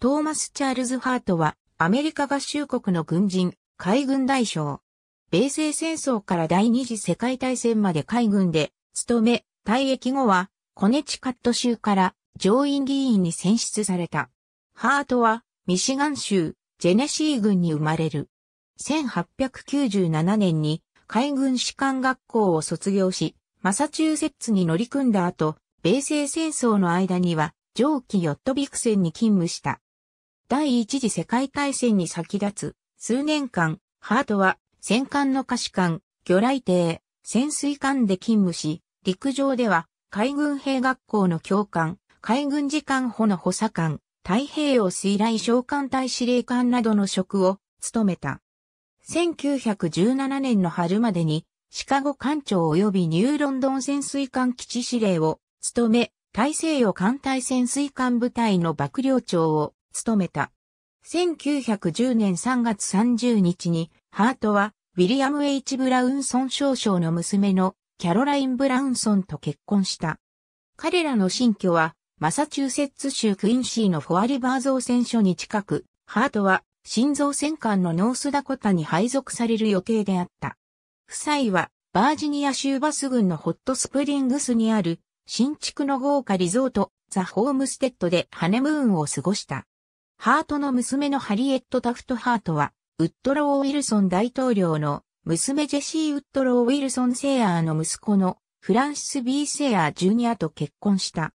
トーマス・チャールズ・ハートは、アメリカ合衆国の軍人、海軍大将。米西戦争から第二次世界大戦まで海軍で、勤め、退役後は、コネチカット州から上院議員に選出された。ハートは、ミシガン州、ジェネシー郡に生まれる。1897年に海軍士官学校を卒業し、マサチューセッツに乗り組んだ後、米西戦争の間には、蒸気ヨットビクセンに勤務した。第一次世界大戦に先立つ数年間、ハートは戦艦の貸視艦、魚雷艇、潜水艦で勤務し、陸上では海軍兵学校の教官、海軍次官補の補佐官、太平洋水雷召喚隊司令官などの職を務めた。1917年の春までに、シカゴ艦長及びニューロンドン潜水艦基地司令を務め、大西洋艦隊潜水艦部隊の幕僚長を務めた。1910年3月30日に、ハートは、ウィリアム・ H・ ブラウンソン少将の娘のキャロライン・ブラウンソンと結婚した。彼らの新居は、マサチューセッツ州クインシーのフォアリバー造船所に近く、ハートは、新造船艦のノースダコタに配属される予定であった。夫妻は、バージニア州バス群のホットスプリングスにある、新築の豪華リゾート、ザ・ホームステッドでハネムーンを過ごした。ハートの娘のハリエット・タフト・ハートは、ウッドロー・ウィルソン大統領の娘ジェシー・ウッドロー・ウィルソン・セアーの息子のフランシス・ B・ セアー・ジュニアと結婚した。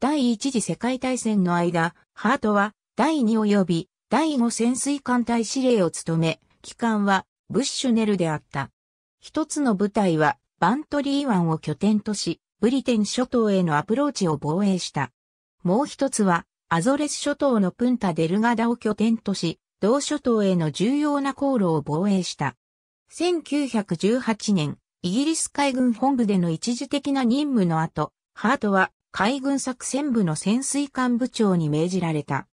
第一次世界大戦の間、ハートは第二及び第五潜水艦隊司令を務め、機関はブッシュネルであった。一つの部隊はバントリー湾を拠点とし、ブリテン諸島へのアプローチを防衛した。もう一つはアゾレス諸島のプンタ・デルガダを拠点とし、同諸島への重要な航路を防衛した。1918年、イギリス海軍本部での一時的な任務の後、ハートは海軍作戦部の潜水艦部長に命じられた。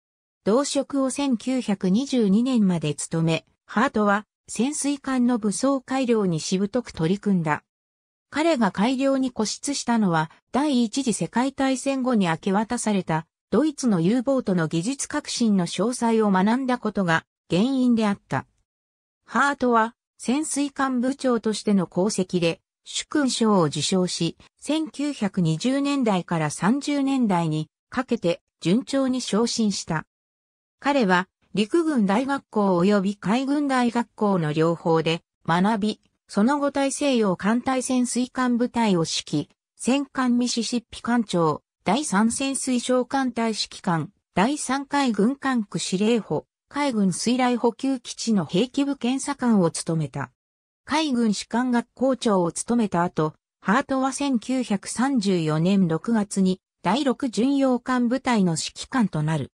同職を1922年まで務め、ハートは潜水艦の武装改良にしぶとく取り組んだ。彼が改良に固執したのは第一次世界大戦後に明け渡されたドイツの U ボートの技術革新の詳細を学んだことが原因であった。ハートは潜水艦部長としての功績で主勲章を受賞し、1920年代から30年代にかけて順調に昇進した。彼は陸軍大学校及び海軍大学校の両方で学び、その後大西洋艦隊潜水艦部隊を指揮、戦艦ミシシッピ艦長、第3潜水哨艦隊指揮官、第3回軍管区司令補、海軍水雷補給基地の兵器部検査官を務めた。海軍士官学校長を務めた後、ハートは1934年6月に第6巡洋艦部隊の指揮官となる。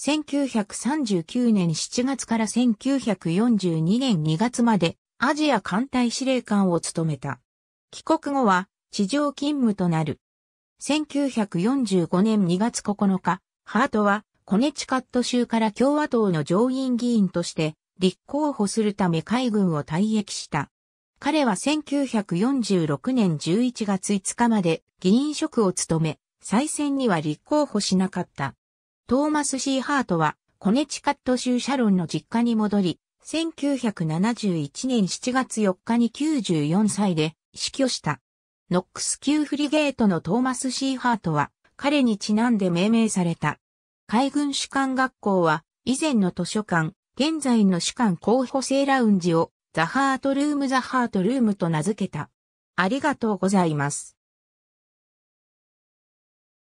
1939年7月から1942年2月までアジア艦隊司令官を務めた。帰国後は地上勤務となる。1945年2月9日、ハートはコネチカット州から共和党の上院議員として立候補するため海軍を退役した。彼は1946年11月5日まで議員職を務め、再選には立候補しなかった。トーマス・シー・ハートはコネチカット州シャロンの実家に戻り、1971年7月4日に94歳で死去した。ノックス級フリゲートのトーマス・シーハートは、彼にちなんで命名された。海軍士官学校は、以前の図書館、現在の士官候補生ラウンジを、ザ・ハートルーム・ザ・ハートルームと名付けた。ありがとうございます。